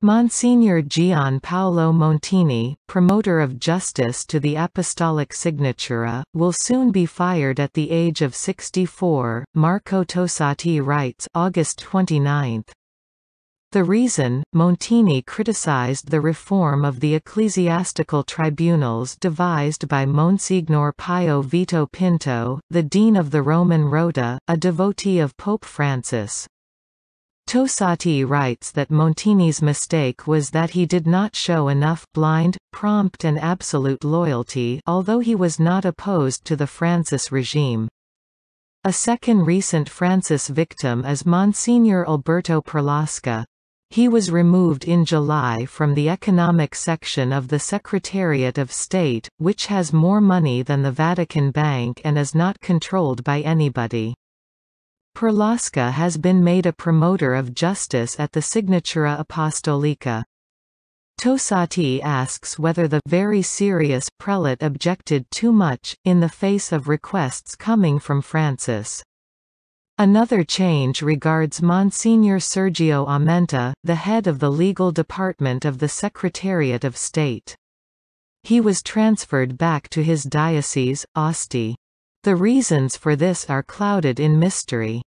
Monsignor Gian Paolo Montini, promoter of justice to the Apostolic Signatura, will soon be fired at the age of 64, Marco Tosati writes August 29. The reason, Montini criticized the reform of the ecclesiastical tribunals devised by Monsignor Pio Vito Pinto, the Dean of the Roman Rota, a devotee of Pope Francis, Tosati writes that Montini's mistake was that he did not show enough blind, prompt and absolute loyalty although he was not opposed to the Francis regime. A second recent Francis victim is Monsignor Alberto Perlasca. He was removed in July from the economic section of the Secretariat of State, which has more money than the Vatican Bank and is not controlled by anybody. Perlaska has been made a promoter of justice at the Signatura Apostolica. Tosati asks whether the very serious prelate objected too much, in the face of requests coming from Francis. Another change regards Monsignor Sergio Amenta, the head of the legal department of the Secretariat of State. He was transferred back to his diocese, Osti. The reasons for this are clouded in mystery.